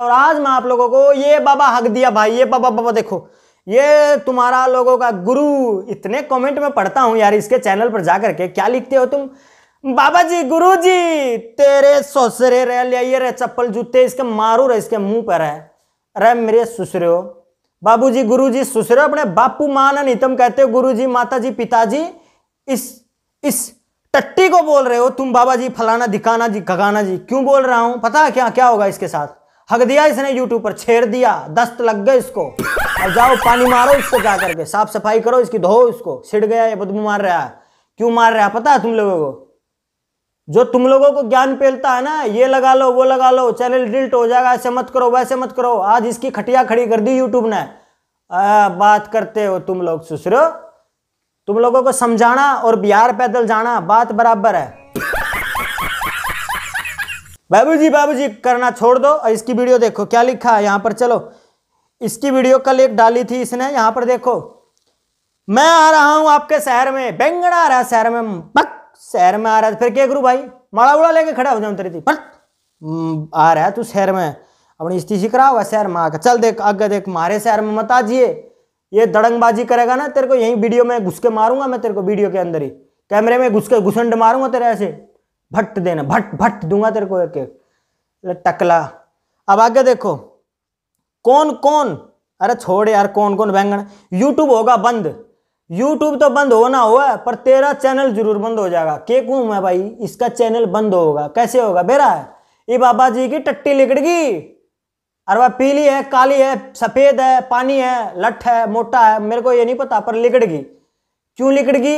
और आज मैं आप लोगों को ये बाबा हक दिया भाई ये बाबा बाबा देखो ये तुम्हारा लोगों का गुरु इतने कमेंट में पढ़ता हूँ यार इसके चैनल पर जाकर के क्या लिखते हो तुम बाबा जी गुरु जी तेरे ससुरे रह लिया रे चप्पल जूते इसके मारू रे इसके मुंह पर है रे मेरे ससुरे हो बाबू जी गुरु जी ससुरे अपने बापू माना नहीं तुम कहते हो गुरु जी माता जी पिताजी इस इस टट्टी को बोल रहे हो तुम बाबा जी फलाना दिखाना जी खगाना जी क्यों बोल रहा हूं पता क्या क्या होगा इसके साथ हक दिया इसने यूट्यूब पर छेड़ दिया दस्त लग गए इसको और जाओ पानी मारो इसको जा करके साफ सफाई करो इसकी धो इसको छिड़ गया ये बदबू मार रहा है क्यों मार रहा है पता है तुम लोगों को जो तुम लोगों को ज्ञान पेलता है ना ये लगा लो वो लगा लो चैनल डिल्ट हो जाएगा ऐसे मत करो वैसे मत करो आज इसकी खटिया खड़ी कर दी यूट्यूब ने आ, बात करते हो तुम लोग सुसरो तुम लोगों को समझाना और बिहार पैदल जाना बात बराबर है बाबू जी बाबू जी करना छोड़ दो और इसकी वीडियो देखो क्या लिखा है यहाँ पर चलो इसकी वीडियो कल एक डाली थी इसने यहाँ पर देखो मैं आ रहा हूँ आपके शहर में बैंगड़ा आ रहा है शहर में पक शहर में आ रहा है फिर क्या करूँ भाई माड़ा उड़ा लेके खड़ा हो जाऊँ तेरी थी पक आ रहा है तू शहर में अपनी इस्तीफी करा हुआ शहर में आकर चल देख आगे देख मारे शहर में मत आजिए ये दड़ंगबाजी करेगा ना तेरे को यहीं वीडियो में घुस के मारूंगा मैं तेरे को वीडियो के अंदर ही कैमरे में घुस के घुसंड मारूंगा तेरे ऐसे भट्ट देना भट्ट भट्ट दूंगा तेरे को एक एक टकला अब आगे देखो कौन कौन अरे छोड़ यार कौन कौन बैंगन यूट्यूब होगा बंद यूट्यूब तो बंद होना हुआ पर तेरा चैनल जरूर बंद हो जाएगा के कूम मैं भाई इसका चैनल बंद होगा कैसे होगा बेरा है ये बाबा जी की टट्टी लिगड़गी अरे वह पीली है काली है सफ़ेद है पानी है लठ है मोटा है मेरे को ये नहीं पता पर लिगड़गी क्यों लिगड़गी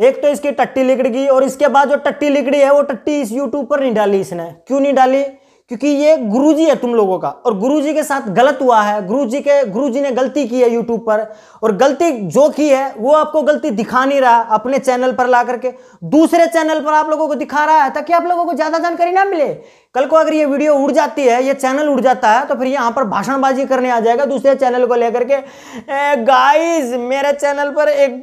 एक तो इसकी टट्टी लिकड़ गई और इसके बाद जो टट्टी लिकड़ी है वो टट्टी इस यूट्यूब पर नहीं डाली इसने क्यों नहीं डाली क्योंकि ये गुरुजी है तुम लोगों का और गुरुजी के साथ गलत हुआ है गुरुजी के गुरुजी ने गलती की है यूट्यूब पर और गलती जो की है वो आपको गलती दिखा नहीं रहा अपने चैनल पर ला करके दूसरे चैनल पर आप लोगों को दिखा रहा है ताकि आप लोगों को ज्यादा जानकारी ना मिले कल को अगर ये वीडियो उड़ जाती है ये चैनल उड़ जाता है तो फिर यहाँ पर भाषणबाजी करने आ जाएगा दूसरे चैनल को लेकर के गाइस मेरे चैनल पर एक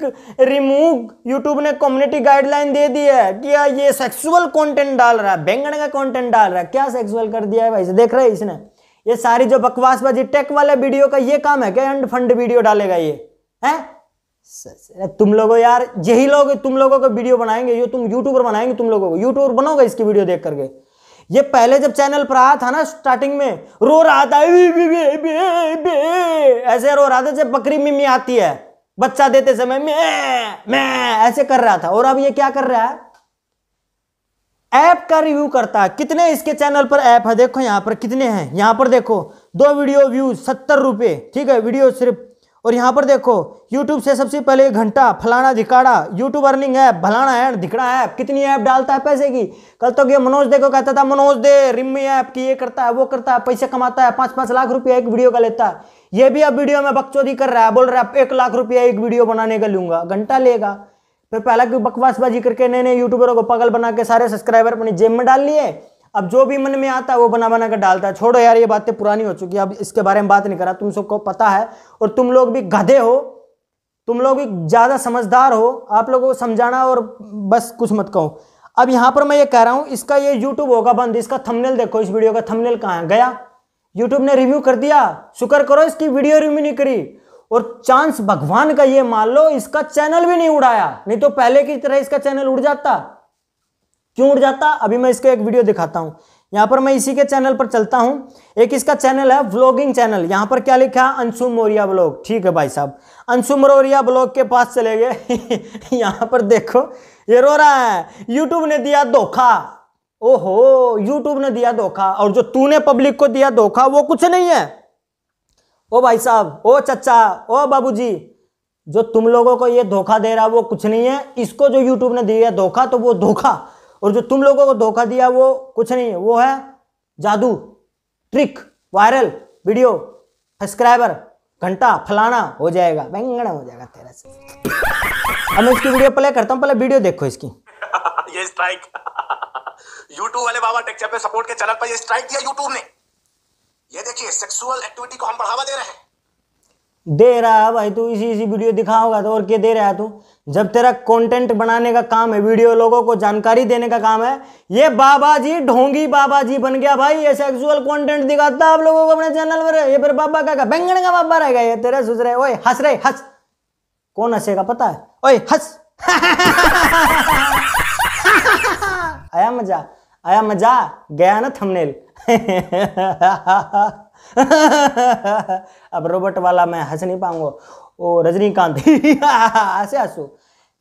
रिमूव यूट्यूब ने कम्युनिटी गाइडलाइन दे दी है कि ये सेक्सुअल कंटेंट डाल रहा है बैंगन का कंटेंट डाल रहा है क्या सेक्सुअल कर दिया है भाई देख रहे इसने ये सारी जो बकवासबाजी टेक वाले वीडियो का ये काम है क्या एंड फंड वीडियो डालेगा ये है तुम लोगों यार यही लोग तुम लोगों को वीडियो बनाएंगे ये तुम यूट्यूबर बनाएंगे तुम लोगों को यूट्यूबर बनोगे इसकी वीडियो देख करके ये पहले जब चैनल पर आया था ना स्टार्टिंग में रो रहा था ऐसे रो रहा था जब बकरी मिमी आती है बच्चा देते समय मैं मैं ऐसे कर रहा था और अब ये क्या कर रहा है ऐप का रिव्यू करता है कितने इसके चैनल पर ऐप है देखो यहां पर कितने हैं यहां पर देखो दो वीडियो व्यूज सत्तर रुपए ठीक है वीडियो सिर्फ और यहाँ पर देखो YouTube से सबसे पहले घंटा फलाना धिकाड़ा YouTube अर्निंग ऐप फलाना ऐड धिकड़ा ऐप कितनी ऐप डालता है पैसे की कल तो ये मनोज देखो कहता था मनोज दे रिम्मी ऐप की ये करता है वो करता है पैसे कमाता है पाँच पाँच लाख रुपया एक वीडियो का लेता है ये भी अब वीडियो में बकचोदी कर रहा है बोल रहा है एक लाख रुपया एक वीडियो बनाने का लूंगा घंटा लेगा फिर पहला क्यों बकवासबाजी करके नए नए यूट्यूबरों को पगल बना के सारे सब्सक्राइबर अपनी जेब में डाल लिए अब जो भी मन में आता है वो बना बना कर डालता है छोड़ो यार ये बातें पुरानी हो चुकी है अब इसके बारे में बात नहीं कर रहा तुम सबको पता है और तुम लोग भी गधे हो तुम लोग भी ज़्यादा समझदार हो आप लोगों को समझाना और बस कुछ मत कहो अब यहाँ पर मैं ये कह रहा हूँ इसका ये यूट्यूब होगा बंद इसका थमनेल देखो इस वीडियो का थमनेल कहाँ गया यूट्यूब ने रिव्यू कर दिया शुक्र करो इसकी वीडियो रिव्यू नहीं करी और चांस भगवान का ये मान लो इसका चैनल भी नहीं उड़ाया नहीं तो पहले की तरह इसका चैनल उड़ जाता क्यों उड़ जाता अभी मैं इसको एक वीडियो दिखाता हूँ यहाँ पर मैं इसी के चैनल पर चलता हूँ एक इसका चैनल है व्लॉगिंग चैनल यहाँ पर क्या लिखा अंशु मौर्या ब्लॉग ठीक है भाई साहब अंशु मौर्या ब्लॉग के पास चले गए यहाँ पर देखो ये रो रहा है यूट्यूब ने दिया धोखा ओहो यूट्यूब ने दिया धोखा और जो तूने पब्लिक को दिया धोखा वो कुछ नहीं है ओ भाई साहब ओ चचा ओ बाबूजी जो तुम लोगों को ये धोखा दे रहा है वो कुछ नहीं है इसको जो यूट्यूब ने दिया धोखा तो वो धोखा और जो तुम लोगों को धोखा दिया वो कुछ नहीं है वो है जादू ट्रिक वायरल वीडियो सब्सक्राइबर घंटा फलाना हो जाएगा बैंगड़ा हो जाएगा तेरा से अब मैं इसकी वीडियो प्ले करता हूँ पहले वीडियो देखो इसकी ये स्ट्राइक यूट्यूब वाले बाबा टेक्चर पे सपोर्ट के चैनल पर ये स्ट्राइक दिया यूट्यूब ने ये देखिए सेक्सुअल एक्टिविटी को हम बढ़ावा दे रहे हैं दे रहा है भाई तू इसी इसी वीडियो दिखाओगा तो और क्या दे रहा है तू जब तेरा कंटेंट बनाने का काम है वीडियो लोगों को जानकारी देने का काम है ये बाबा जी ढोंगी बाबा जी बन गया भाई ये सेक्सुअल कंटेंट दिखाता आप लोगों को अपने चैनल पर ये फिर बाबा का, बैंगन का बाबा रहेगा ये तेरा सोच रहे ओए हंस रहे हंस कौन हंसेगा पता है ओए हंस आया मजा आया मजा गया ना थंबनेल अब रोबोट वाला मैं हंस नहीं पाऊंगा ओ रजनीकांत ऐसे हंसू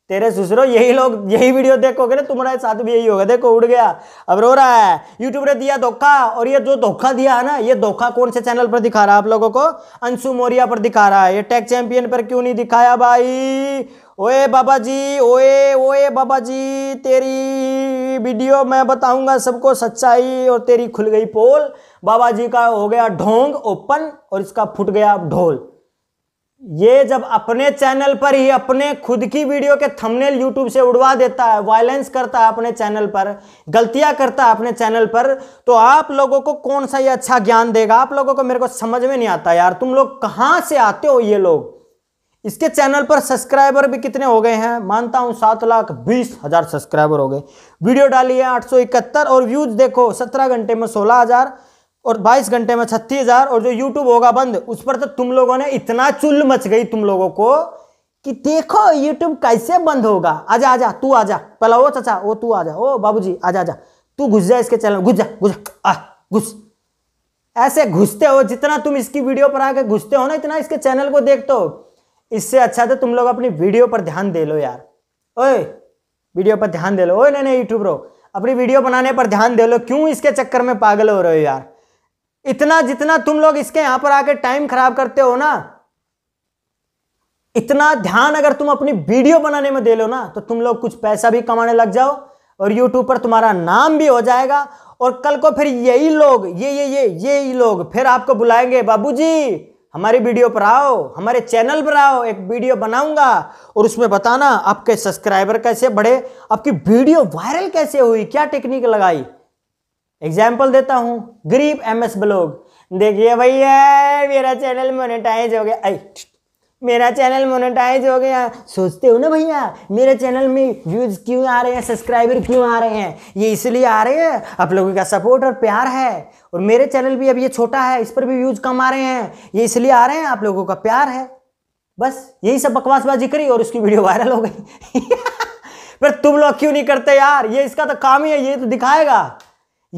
तेरे ससुरो यही लोग यही वीडियो देखोगे ना तुम्हारा साथ भी यही होगा देखो उड़ गया अब रो रहा है यूट्यूब ने दिया धोखा और ये जो धोखा दिया है ना ये धोखा कौन से चैनल पर दिखा रहा है आप लोगों को अंशु मोरिया पर दिखा रहा है ये टेक चैंपियन पर क्यों नहीं दिखाया भाई ओए बाबा जी ओए ओए बाबा जी तेरी वीडियो मैं बताऊंगा सबको सच्चाई और तेरी खुल गई पोल बाबा जी का हो गया ढोंग ओपन और इसका फूट गया ढोल ये जब अपने चैनल पर ही अपने खुद की वीडियो के थंबनेल यूट्यूब से उड़वा देता है वायलेंस करता है अपने चैनल पर गलतियां करता है अपने चैनल पर तो आप लोगों को कौन सा ये अच्छा ज्ञान देगा आप लोगों को मेरे को समझ में नहीं आता यार तुम लोग कहाँ से आते हो ये लोग इसके चैनल पर सब्सक्राइबर भी कितने हो गए हैं मानता हूं सात लाख बीस हज़ार सब्सक्राइबर हो गए वीडियो डाली है आठ सौ इकहत्तर और व्यूज़ देखो सत्रह घंटे में सोलह हज़ार और बाईस घंटे में छत्तीस हज़ार और जो यूट्यूब होगा बंद उस पर तो तुम लोगों ने इतना चुल्ल मच गई तुम लोगों को कि देखो यूट्यूब कैसे बंद होगा आजा आजा तू आजा पहला वो चाचा वो तू आजा ओ जी आजा आजा तू घुस जा इसके चैनल घुस जा घुस आ घुस ऐसे घुसते हो जितना तुम इसकी वीडियो पर आके घुसते हो ना इतना इसके चैनल को देखते हो इससे अच्छा तो तुम लोग अपनी वीडियो पर ध्यान दे लो यार ओए वीडियो पर ध्यान दे लो ओए नहीं नहीं यूट्यूब रो अपनी वीडियो बनाने पर ध्यान दे लो क्यों इसके चक्कर में पागल हो रहे हो यार इतना जितना तुम लोग इसके यहां पर आके टाइम खराब करते हो ना इतना ध्यान अगर तुम अपनी वीडियो बनाने में दे लो ना तो तुम लोग कुछ पैसा भी कमाने लग जाओ और यूट्यूब पर तुम्हारा नाम भी हो जाएगा और कल को फिर यही लोग ये ये ये ये लोग फिर आपको बुलाएंगे बाबूजी हमारी वीडियो पर आओ हमारे चैनल पर आओ एक वीडियो बनाऊंगा और उसमें बताना आपके सब्सक्राइबर कैसे बढ़े आपकी वीडियो वायरल कैसे हुई क्या टेक्निक लगाई एग्जाम्पल देता हूँ गरीब एम एस ब्लॉग देखिए भैया मेरा चैनल मोनेटाइज हो गया आई मेरा चैनल मोनेटाइज हो गया सोचते हो ना भैया मेरे चैनल में व्यूज क्यों आ रहे हैं सब्सक्राइबर क्यों आ रहे हैं ये इसलिए आ रहे हैं आप लोगों का सपोर्ट और प्यार है और मेरे चैनल भी अब ये छोटा है इस पर भी व्यूज कम आ रहे हैं ये इसलिए आ रहे हैं आप लोगों का प्यार है बस यही सब बकवासबाजी करी और उसकी वीडियो वायरल हो गई पर तुम लोग क्यों नहीं करते यार ये इसका तो काम ही है ये तो दिखाएगा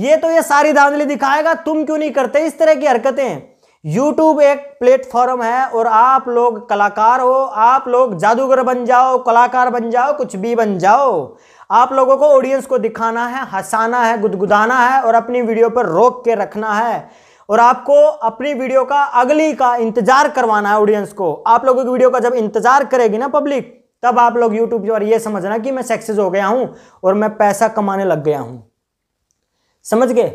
ये तो ये सारी धांधली दिखाएगा तुम क्यों नहीं करते इस तरह की हरकतें YouTube एक प्लेटफॉर्म है और आप लोग कलाकार हो आप लोग जादूगर बन जाओ कलाकार बन जाओ कुछ भी बन जाओ आप लोगों को ऑडियंस को दिखाना है हंसाना है गुदगुदाना है और अपनी वीडियो पर रोक के रखना है और आपको अपनी वीडियो का अगली का इंतजार करवाना है ऑडियंस को आप लोगों की वीडियो का जब इंतजार करेगी ना पब्लिक तब आप लोग यूट्यूब पर यह समझना कि मैं सक्सेस हो गया हूं और मैं पैसा कमाने लग गया हूं समझ गए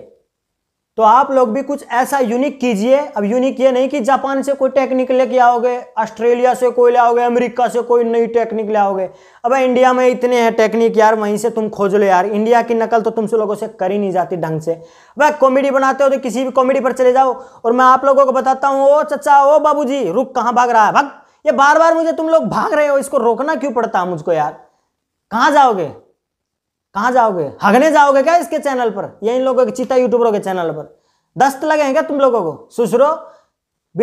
तो आप लोग भी कुछ ऐसा यूनिक कीजिए अब यूनिक ये नहीं कि जापान से कोई टेक्निक लेके आओगे ऑस्ट्रेलिया से कोई लाओगे अमेरिका से कोई नई टेक्निक ले आओगे अब इंडिया में इतने हैं टेक्निक यार वहीं से तुम खोज लो यार इंडिया की नकल तो तुमसे लोगों से कर ही नहीं जाती ढंग से भाई कॉमेडी बनाते हो तो किसी भी कॉमेडी पर चले जाओ और मैं आप लोगों को बताता हूँ ओ चचा ओ बाबू रुक कहाँ भाग रहा है भाग ये बार बार मुझे तुम लोग भाग रहे हो इसको रोकना क्यों पड़ता मुझको यार कहाँ जाओगे कहाँ जाओगे हगने जाओगे क्या इसके चैनल पर या इन लोगों के चिता यूट्यूबरों के चैनल पर दस्त लगे क्या तुम लोगों को सुसरो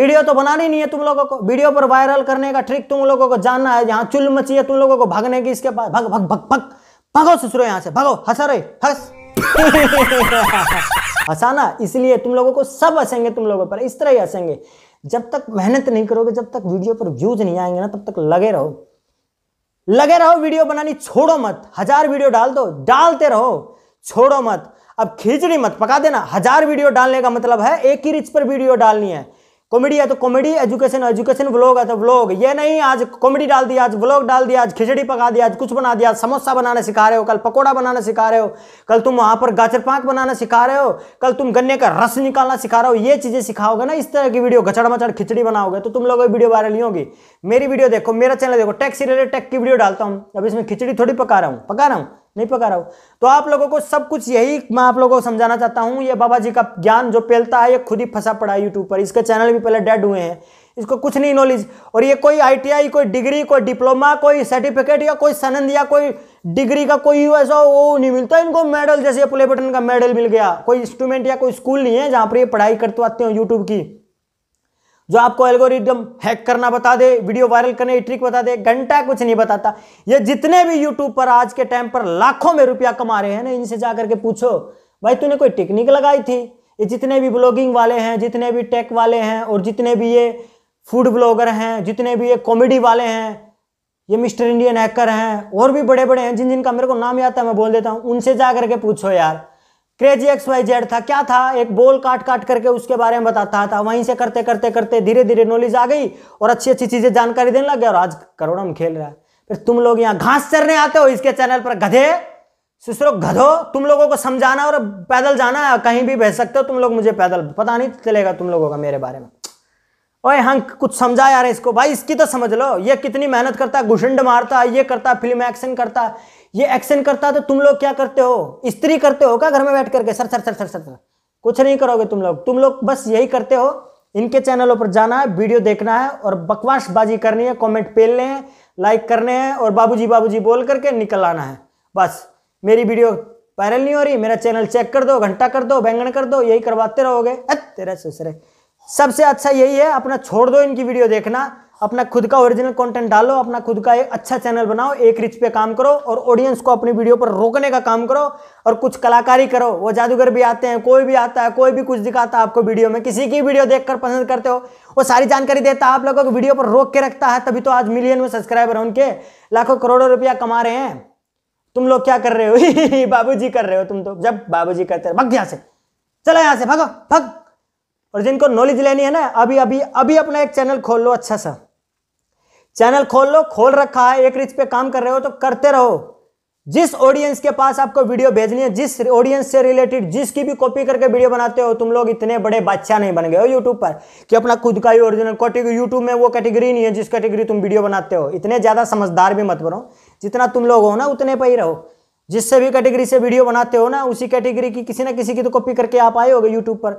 वीडियो तो बनानी नहीं है तुम लोगों को वीडियो पर वायरल करने का ट्रिक तुम लोगों को जानना है यहाँ चुल मची है तुम लोगों को भागने की इसके पास भग भग भग भग भगो ससुरो यहाँ से भगो हंसा रहे हंस हंसाना इसलिए तुम लोगों को सब हंसेंगे तुम लोगों पर इस तरह ही हंसेंगे जब तक मेहनत नहीं करोगे जब तक वीडियो पर व्यूज नहीं आएंगे ना तब तक लगे रहो लगे रहो वीडियो बनानी छोड़ो मत हजार वीडियो डाल दो डालते रहो छोड़ो मत अब खिचड़ी मत पका देना हजार वीडियो डालने का मतलब है एक ही रिच पर वीडियो डालनी है कॉमेडी है तो कॉमेडी एजुकेशन एजुकेशन व्लॉग है तो व्लॉग ये नहीं आज कॉमेडी डाल दिया आज व्लॉग डाल दिया आज खिचड़ी पका दिया आज कुछ बना दिया आज समोसा बनाना सिखा रहे हो कल पकोड़ा बनाना सिखा रहे हो कल तुम वहाँ पर गाजर पाक बनाना सिखा रहे हो कल तुम गन्ने का रस निकालना सिखा रहे हो ये चीज़ें सिखाओगे ना इस तरह की वीडियो घचड़ मचड़ खिचड़ी बनाओगे तो तुम लोग वीडियो वायरल होगी मेरी वीडियो देखो मेरा चैनल देखो टैक्स रिलेटेड टैक की वीडियो डालता हूँ अब इसमें खिचड़ी थोड़ी पका रहा हूँ पका रहा हूँ नहीं पका रहा हूँ तो आप लोगों को सब कुछ यही मैं आप लोगों को समझाना चाहता हूँ ये बाबा जी का ज्ञान जो फैलता है ये खुद ही फंसा पड़ा है यूट्यूब पर इसके चैनल भी पहले डेड हुए हैं इसको कुछ नहीं नॉलेज और ये कोई आईटीआई कोई डिग्री कोई डिप्लोमा कोई सर्टिफिकेट या कोई सनंद या कोई डिग्री का कोई ऐसा वो नहीं मिलता इनको मेडल जैसे प्ले बटन का मेडल मिल गया कोई इंस्ट्रूमेंट या कोई स्कूल नहीं है जहाँ पर ये पढ़ाई करते आते हो यूट्यूब की जो आपको एल्गोरिदम हैक करना बता दे वीडियो वायरल करने की ट्रिक बता दे घंटा कुछ नहीं बताता ये जितने भी यूट्यूब पर आज के टाइम पर लाखों में रुपया कमा रहे हैं ना इनसे जा करके पूछो भाई तूने कोई टेक्निक लगाई थी ये जितने भी ब्लॉगिंग वाले हैं जितने भी टेक वाले हैं और जितने भी ये फूड ब्लॉगर हैं जितने भी ये कॉमेडी वाले हैं ये मिस्टर इंडियन हैकर हैं और भी बड़े बड़े हैं जिन जिनका मेरे को नाम याद है मैं बोल देता हूँ उनसे जा करके पूछो यार क्रेजी एक्स वाई जेड था क्या था एक बोल काट काट करके उसके बारे में बताता था वहीं से करते करते करते धीरे धीरे नॉलेज आ गई और अच्छी अच्छी चीज़ें जानकारी देने लग गया और आज करोड़ में खेल रहा है फिर तुम लोग यहाँ घास चरने आते हो इसके चैनल पर गधे सुसरो गधो तुम लोगों को समझाना और पैदल जाना है कहीं भी भेज सकते हो तुम लोग मुझे पैदल पता नहीं चलेगा तुम लोगों का मेरे बारे में ओए हंक कुछ समझा यार इसको भाई इसकी तो समझ लो ये कितनी मेहनत करता है घुसंड मारता है ये करता है फिल्म एक्शन करता है ये एक्शन करता है तो तुम लोग क्या करते हो स्त्री करते हो क्या घर में बैठ करके sir sir sir sir sir sir कुछ नहीं करोगे तुम लोग तुम लोग बस यही करते हो इनके चैनलों पर जाना है वीडियो देखना है और बकवासबाजी करनी है कॉमेंट पेलने हैं लाइक करने हैं और बाबू जी बाबू जी बोल करके निकल आना है बस मेरी वीडियो वायरल नहीं हो रही मेरा चैनल चेक कर दो घंटा कर दो बैंगन कर दो यही करवाते रहोगे तेरा ससुरे सबसे अच्छा यही है अपना छोड़ दो इनकी वीडियो देखना अपना खुद का ओरिजिनल कंटेंट डालो अपना खुद का एक अच्छा चैनल बनाओ एक रिच पे काम करो और ऑडियंस को अपनी वीडियो पर रोकने का काम करो और कुछ कलाकारी करो वो जादूगर भी आते हैं कोई भी आता है कोई भी कुछ दिखाता है आपको वीडियो में किसी की वीडियो देखकर पसंद करते हो वो सारी जानकारी देता है आप लोगों को वीडियो पर रोक के रखता है तभी तो आज मिलियन में सब्सक्राइबर है उनके लाखों करोड़ों रुपया कमा रहे हैं तुम लोग क्या कर रहे हो बाबू कर रहे हो तुम तो जब बाबू करते भग यहाँ से चलो यहाँ से भगो भग और जिनको नॉलेज लेनी है ना अभी अभी अभी अपना एक चैनल खोल लो अच्छा सा चैनल खोल लो खोल रखा है एक रिच पे काम कर रहे हो तो करते रहो जिस ऑडियंस के पास आपको वीडियो भेजनी है जिस ऑडियंस से रिलेटेड जिसकी भी कॉपी करके वीडियो बनाते हो तुम लोग इतने बड़े बादशाह नहीं बन गए हो यूट्यूब पर कि अपना खुद का ही ओरिजिनल कैटेगरी यूट्यूब में वो कैटेगरी नहीं है जिस कैटेगरी तुम वीडियो बनाते हो इतने ज़्यादा समझदार भी मत बनो जितना तुम लोग हो ना उतने पर ही रहो जिससे भी कैटेगरी से वीडियो बनाते हो ना उसी कैटेगरी की किसी ना किसी की तो कॉपी करके आप आए होगे यूट्यूब पर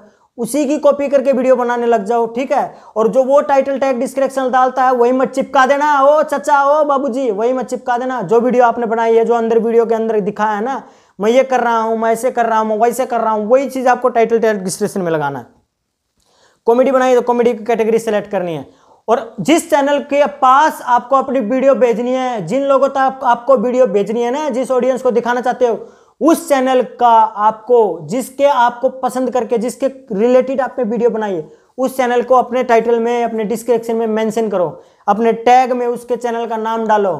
उसी की कॉपी करके वीडियो बनाने लग जाओ ठीक है और जो वो टाइटल टैग डिस्क्रिप्शन डालता है वही मत चिपका देना ओ चचा ओ बाबूजी वही मत चिपका देना जो वीडियो आपने बनाई है जो अंदर वीडियो के अंदर दिखाया है ना मैं ये कर रहा हूं मैं ऐसे कर रहा हूं वैसे कर रहा हूं वही चीज़ आपको टाइटल टैग डिस्क्रिप्शन में लगाना है कॉमेडी बनाई तो कॉमेडी की कैटेगरी सेलेक्ट करनी है और जिस चैनल के पास आपको अपनी वीडियो भेजनी है जिन लोगों तक आपको वीडियो भेजनी है ना जिस ऑडियंस को दिखाना चाहते हो उस चैनल का आपको जिसके आपको पसंद करके जिसके रिलेटेड आपने वीडियो बनाई है उस चैनल को अपने टाइटल में अपने डिस्क्रिप्शन में मेंशन करो अपने टैग में उसके चैनल का नाम डालो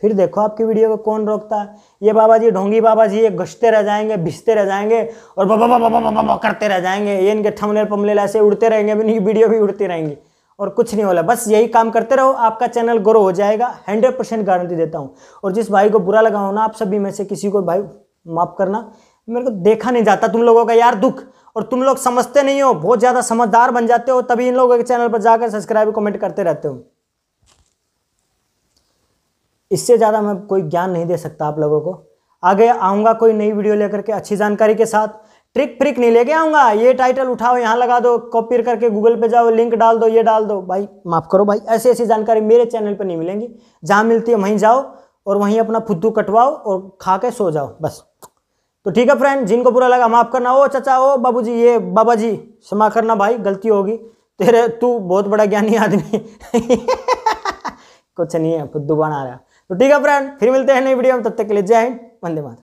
फिर देखो आपकी वीडियो को कौन रोकता है ये बाबा जी ढोंगी बाबा जी ये घसते रह जाएंगे भिजते रह जाएंगे और बाबा बाबा बाबा बाबा करते रह जाएंगे ये इनके थंबनेल पमलेल ऐसे उड़ते रहेंगे इनकी वीडियो भी उड़ती रहेंगी और कुछ नहीं होला बस यही काम करते रहो आपका चैनल ग्रो हो जाएगा हंड्रेड परसेंट गारंटी देता हूँ और जिस भाई को बुरा लगा ना आप सभी में से किसी को भाई माफ़ करना मेरे को देखा नहीं जाता तुम लोगों का यार दुख और तुम लोग समझते नहीं हो बहुत ज़्यादा समझदार बन जाते हो तभी इन लोगों के चैनल पर जाकर सब्सक्राइब कमेंट करते रहते हो इससे ज़्यादा मैं कोई ज्ञान नहीं दे सकता आप लोगों को आगे आऊँगा कोई नई वीडियो लेकर के अच्छी जानकारी के साथ ट्रिक फ्रिक नहीं लेके आऊँगा ये टाइटल उठाओ यहाँ लगा दो कॉपी करके गूगल पे जाओ लिंक डाल दो ये डाल दो भाई माफ़ करो भाई ऐसी ऐसी जानकारी मेरे चैनल पर नहीं मिलेंगी जहाँ मिलती है वहीं जाओ और वहीं अपना फुद्दू कटवाओ और खा के सो जाओ बस तो ठीक है फ्रेंड जिनको बुरा लगा माफ़ करना ओ चचा ओ बाबू जी ये बाबा जी क्षमा करना भाई गलती होगी तेरे तू बहुत बड़ा ज्ञानी आदमी कुछ नहीं है फुद्दू बना रहा तो ठीक है फ्रेंड फिर मिलते हैं नई वीडियो में तब तक के लिए जय हिंद वंदे मात